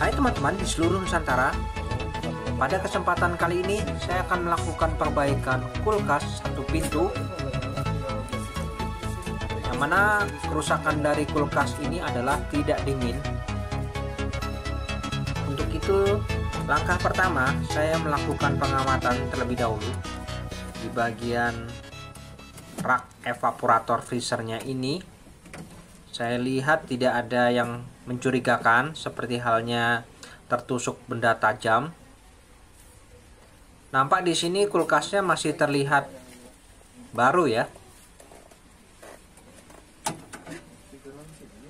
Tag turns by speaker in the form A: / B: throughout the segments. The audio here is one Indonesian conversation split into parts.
A: Hai teman-teman di seluruh Nusantara Pada kesempatan kali ini saya akan melakukan perbaikan kulkas satu pintu Yang mana kerusakan dari kulkas ini adalah tidak dingin Untuk itu langkah pertama saya melakukan pengamatan terlebih dahulu Di bagian rak evaporator freezernya ini saya lihat tidak ada yang mencurigakan seperti halnya tertusuk benda tajam. Nampak di sini kulkasnya masih terlihat baru ya.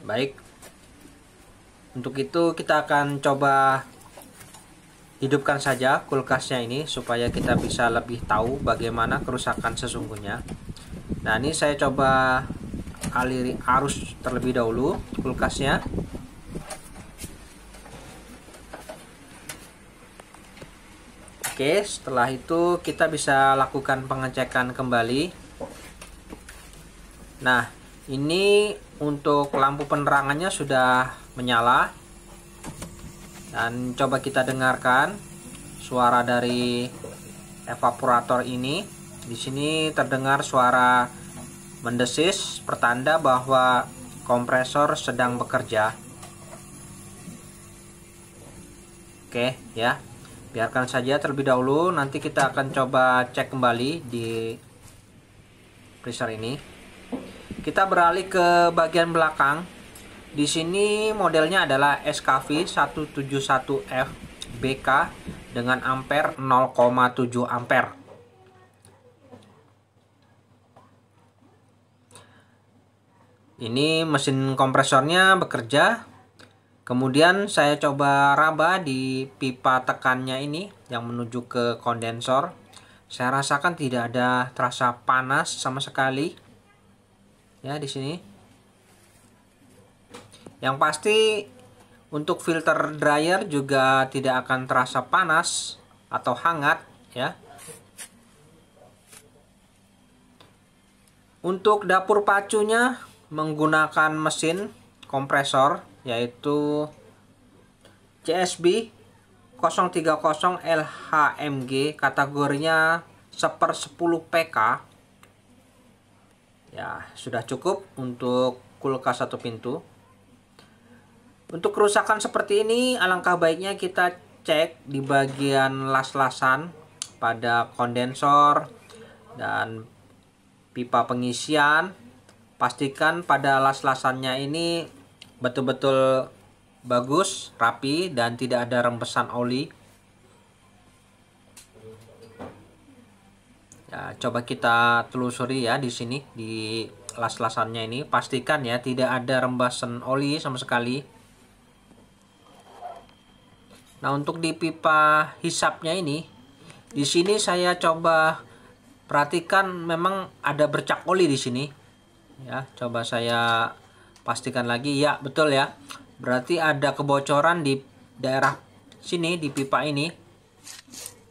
A: Baik. Untuk itu kita akan coba hidupkan saja kulkasnya ini supaya kita bisa lebih tahu bagaimana kerusakan sesungguhnya nah ini saya coba aliri arus terlebih dahulu kulkasnya Oke, setelah itu kita bisa lakukan pengecekan kembali. Nah, ini untuk lampu penerangannya sudah menyala. Dan coba kita dengarkan suara dari evaporator ini. Di sini terdengar suara mendesis, pertanda bahwa kompresor sedang bekerja. Oke, ya biarkan saja terlebih dahulu nanti kita akan coba cek kembali di freezer ini kita beralih ke bagian belakang di sini modelnya adalah SKV 171F BK dengan ampere 0,7 ampere ini mesin kompresornya bekerja Kemudian saya coba raba di pipa tekannya ini yang menuju ke kondensor. Saya rasakan tidak ada terasa panas sama sekali. Ya, di sini. Yang pasti untuk filter dryer juga tidak akan terasa panas atau hangat ya. Untuk dapur pacunya menggunakan mesin kompresor yaitu CSB 030 LHMG kategorinya 1 10 PK ya sudah cukup untuk kulkas satu pintu untuk kerusakan seperti ini alangkah baiknya kita cek di bagian las-lasan pada kondensor dan pipa pengisian pastikan pada las-lasannya ini betul-betul bagus, rapi dan tidak ada rembesan oli. Ya, coba kita telusuri ya di sini di las-lasannya ini pastikan ya tidak ada rembesan oli sama sekali. Nah, untuk di pipa hisapnya ini di sini saya coba perhatikan memang ada bercak oli di sini. Ya, coba saya pastikan lagi ya betul ya berarti ada kebocoran di daerah sini di pipa ini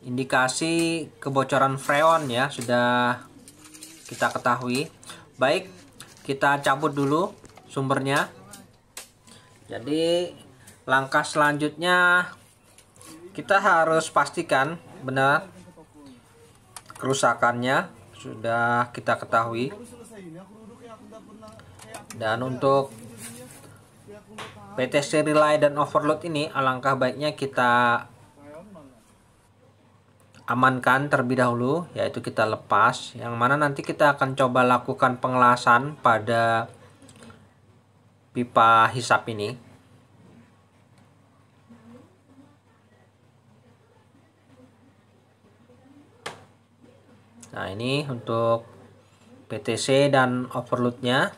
A: indikasi kebocoran freon ya sudah kita ketahui baik kita cabut dulu sumbernya jadi langkah selanjutnya kita harus pastikan benar kerusakannya sudah kita ketahui dan untuk PT Relay dan Overload ini alangkah baiknya kita amankan terlebih dahulu yaitu kita lepas yang mana nanti kita akan coba lakukan pengelasan pada pipa hisap ini nah ini untuk PTC dan overloadnya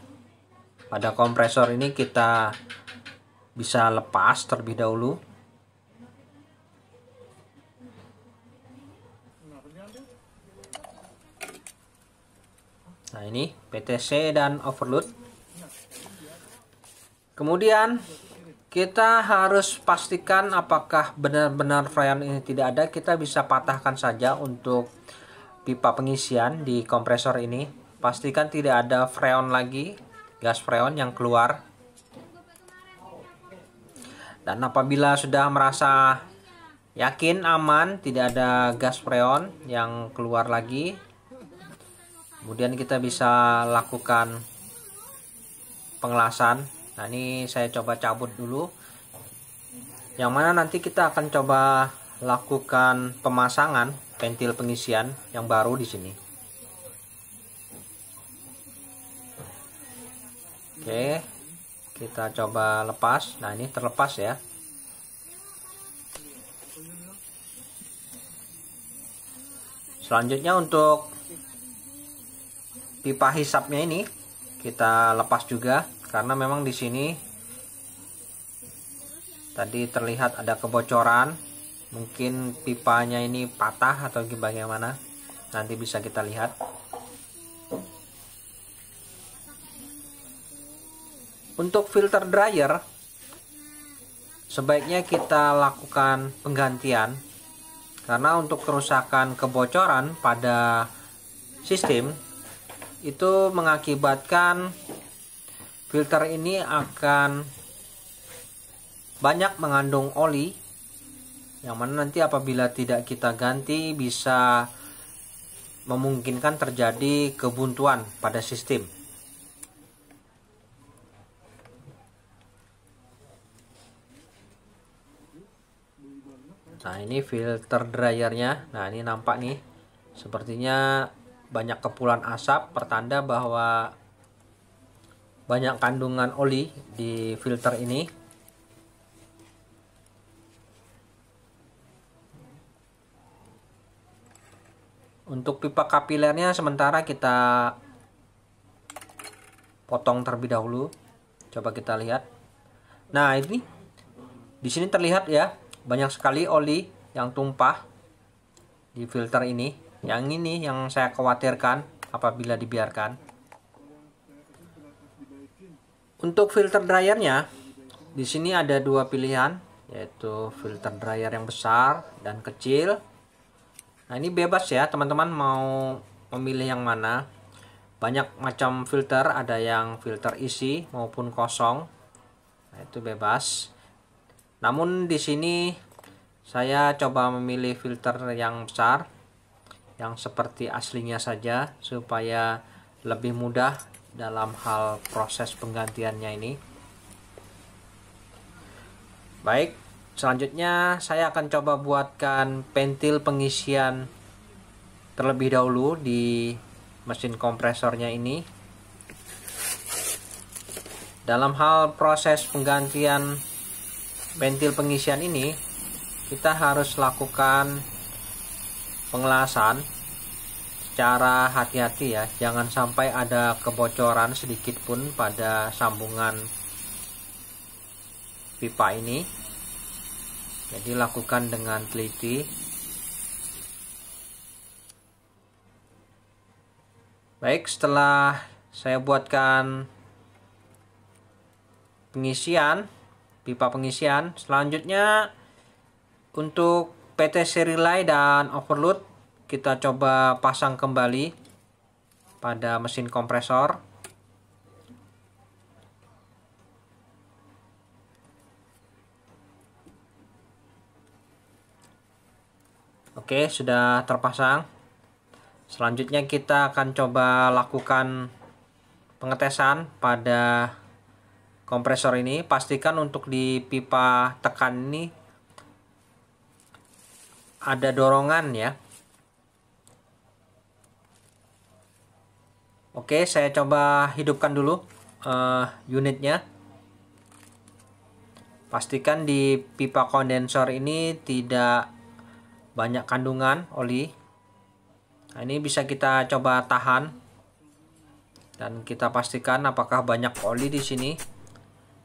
A: pada kompresor ini kita bisa lepas terlebih dahulu nah ini PTC dan overload kemudian kita harus pastikan apakah benar-benar freon ini tidak ada kita bisa patahkan saja untuk pipa pengisian di kompresor ini pastikan tidak ada freon lagi gas freon yang keluar dan apabila sudah merasa yakin aman tidak ada gas freon yang keluar lagi kemudian kita bisa lakukan pengelasan nah ini saya coba cabut dulu yang mana nanti kita akan coba lakukan pemasangan pentil pengisian yang baru di sini Oke, kita coba lepas. Nah, ini terlepas ya. Selanjutnya untuk pipa hisapnya ini kita lepas juga karena memang di sini tadi terlihat ada kebocoran. Mungkin pipanya ini patah atau bagaimana. Nanti bisa kita lihat. Untuk filter dryer sebaiknya kita lakukan penggantian karena untuk kerusakan kebocoran pada sistem itu mengakibatkan filter ini akan banyak mengandung oli yang mana nanti apabila tidak kita ganti bisa memungkinkan terjadi kebuntuan pada sistem. nah ini filter dryernya nah ini nampak nih sepertinya banyak kepulan asap pertanda bahwa banyak kandungan oli di filter ini untuk pipa kapilernya sementara kita potong terlebih dahulu coba kita lihat nah ini di sini terlihat ya banyak sekali oli yang tumpah di filter ini yang ini yang saya khawatirkan apabila dibiarkan untuk filter dryernya di sini ada dua pilihan yaitu filter dryer yang besar dan kecil nah ini bebas ya teman-teman mau memilih yang mana banyak macam filter ada yang filter isi maupun kosong nah, itu bebas namun di sini saya coba memilih filter yang besar yang seperti aslinya saja supaya lebih mudah dalam hal proses penggantiannya ini baik selanjutnya saya akan coba buatkan pentil pengisian terlebih dahulu di mesin kompresornya ini dalam hal proses penggantian ventil pengisian ini kita harus lakukan pengelasan secara hati-hati ya jangan sampai ada kebocoran sedikit pun pada sambungan pipa ini jadi lakukan dengan teliti baik setelah saya buatkan pengisian pipa pengisian. Selanjutnya untuk PT Serilai dan Overload kita coba pasang kembali pada mesin kompresor. Oke, sudah terpasang. Selanjutnya kita akan coba lakukan pengetesan pada kompresor ini pastikan untuk di pipa tekan ini ada dorongan ya Oke saya coba hidupkan dulu uh, unitnya pastikan di pipa kondensor ini tidak banyak kandungan oli nah, ini bisa kita coba tahan dan kita pastikan apakah banyak oli di sini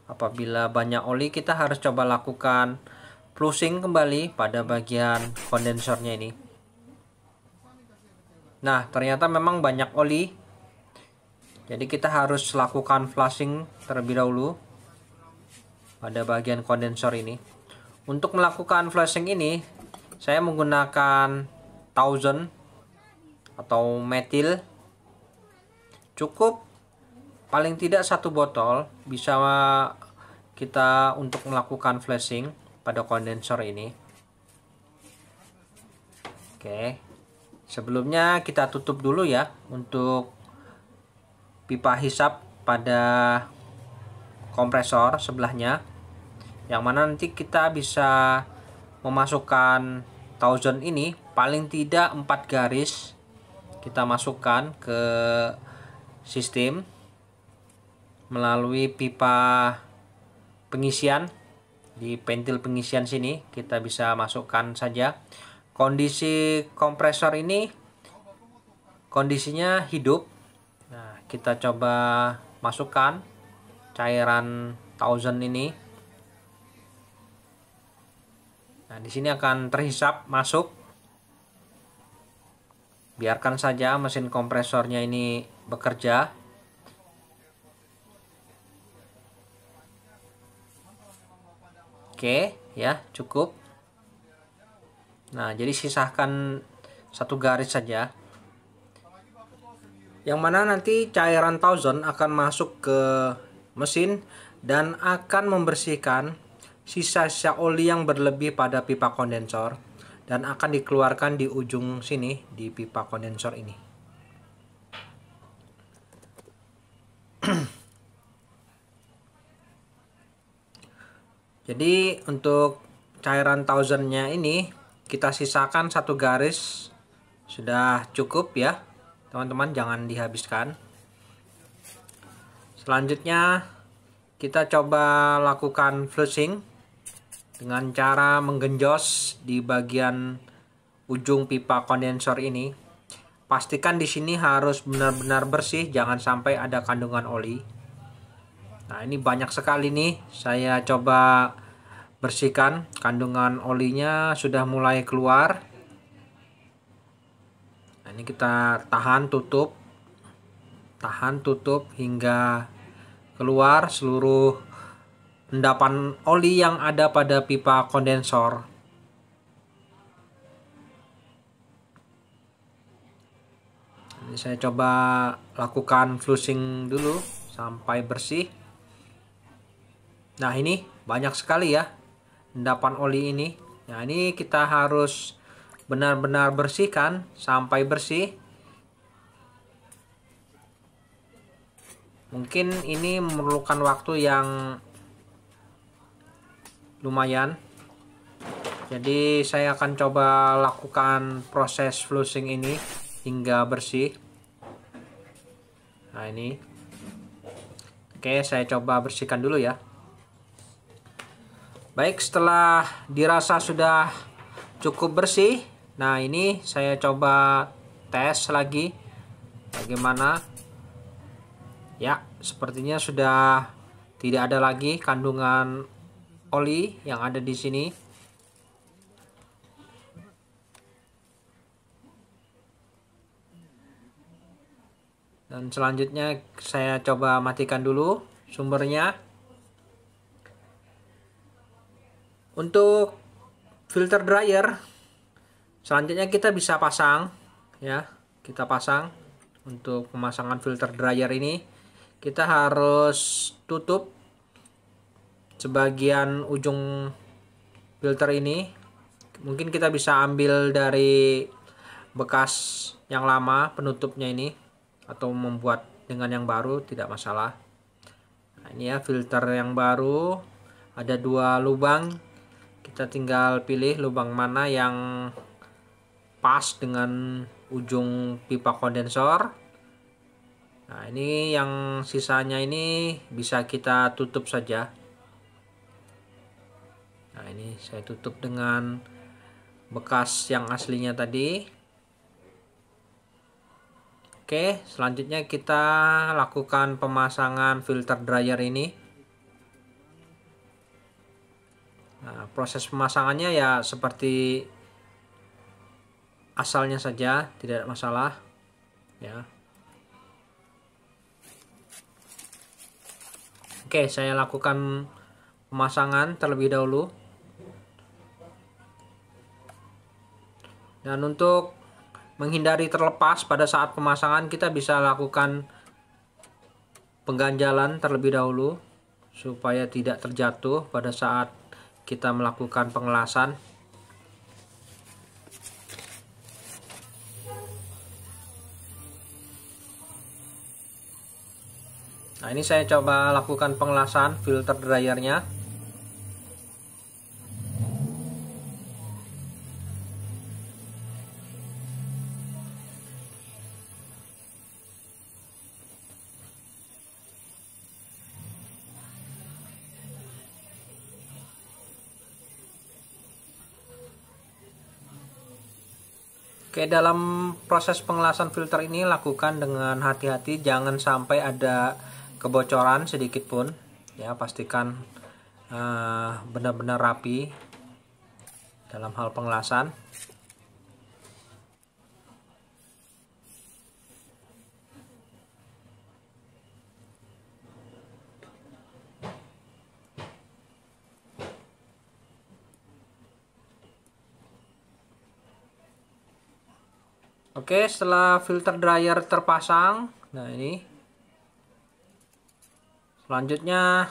A: Apabila banyak oli, kita harus coba lakukan flushing kembali pada bagian kondensornya ini. Nah, ternyata memang banyak oli. Jadi kita harus lakukan flushing terlebih dahulu pada bagian kondensor ini. Untuk melakukan flushing ini, saya menggunakan thousand atau metil. Cukup paling tidak satu botol bisa kita untuk melakukan flashing pada kondensor ini oke sebelumnya kita tutup dulu ya untuk pipa hisap pada kompresor sebelahnya yang mana nanti kita bisa memasukkan thousand ini paling tidak empat garis kita masukkan ke sistem melalui pipa pengisian di pentil pengisian sini kita bisa masukkan saja kondisi kompresor ini kondisinya hidup nah kita coba masukkan cairan thousand ini nah di sini akan terhisap masuk biarkan saja mesin kompresornya ini bekerja Oke, ya, cukup. Nah, jadi sisahkan satu garis saja. Yang mana nanti cairan thousand akan masuk ke mesin dan akan membersihkan sisa-sisa oli yang berlebih pada pipa kondensor dan akan dikeluarkan di ujung sini di pipa kondensor ini. jadi untuk cairan thousandnya ini kita sisakan satu garis sudah cukup ya teman-teman jangan dihabiskan selanjutnya kita coba lakukan flushing dengan cara menggenjos di bagian ujung pipa kondensor ini pastikan di sini harus benar-benar bersih jangan sampai ada kandungan oli Nah ini banyak sekali nih saya coba bersihkan kandungan olinya sudah mulai keluar. Nah, ini kita tahan tutup, tahan tutup hingga keluar seluruh endapan oli yang ada pada pipa kondensor. Ini saya coba lakukan flushing dulu sampai bersih. Nah ini banyak sekali ya endapan oli ini. Nah ini kita harus benar-benar bersihkan sampai bersih. Mungkin ini memerlukan waktu yang lumayan. Jadi saya akan coba lakukan proses flushing ini hingga bersih. Nah ini. Oke, saya coba bersihkan dulu ya. Baik, setelah dirasa sudah cukup bersih. Nah, ini saya coba tes lagi bagaimana. Ya, sepertinya sudah tidak ada lagi kandungan oli yang ada di sini. Dan selanjutnya saya coba matikan dulu sumbernya. untuk filter dryer selanjutnya kita bisa pasang ya kita pasang untuk pemasangan filter dryer ini kita harus tutup sebagian ujung filter ini mungkin kita bisa ambil dari bekas yang lama penutupnya ini atau membuat dengan yang baru tidak masalah nah, ini ya filter yang baru ada dua lubang kita tinggal pilih lubang mana yang pas dengan ujung pipa kondensor nah ini yang sisanya ini bisa kita tutup saja nah ini saya tutup dengan bekas yang aslinya tadi oke selanjutnya kita lakukan pemasangan filter dryer ini Nah, proses pemasangannya ya seperti asalnya saja, tidak ada masalah. Ya. Oke, saya lakukan pemasangan terlebih dahulu. Dan untuk menghindari terlepas pada saat pemasangan kita bisa lakukan pengganjalan terlebih dahulu supaya tidak terjatuh pada saat kita melakukan pengelasan nah ini saya coba lakukan pengelasan filter dryernya Oke, dalam proses pengelasan filter ini lakukan dengan hati-hati, jangan sampai ada kebocoran sedikit pun. Ya, pastikan eh, benar-benar uh, rapi dalam hal pengelasan. Oke, setelah filter dryer terpasang, nah ini. Selanjutnya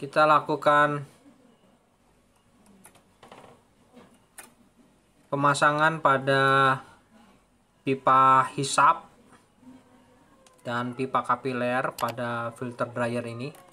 A: kita lakukan pemasangan pada pipa hisap dan pipa kapiler pada filter dryer ini.